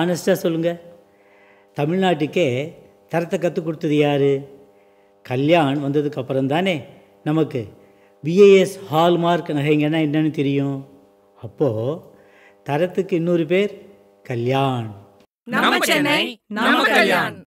ஆனஸ்ட்டாக சொல்லுங்கள் தமிழ்நாட்டுக்கே தரத்தை கற்றுக் கொடுத்தது யார் கல்யாண் வந்ததுக்கப்புறம் தானே நமக்கு பிஏஎஸ் ஹால்மார்க் நகைங்கன்னா என்னென்னு தெரியும் அப்போது தரத்துக்கு இன்னொரு பேர் கல்யாண் நம்ம சென்னை நம்ம கல்யாண்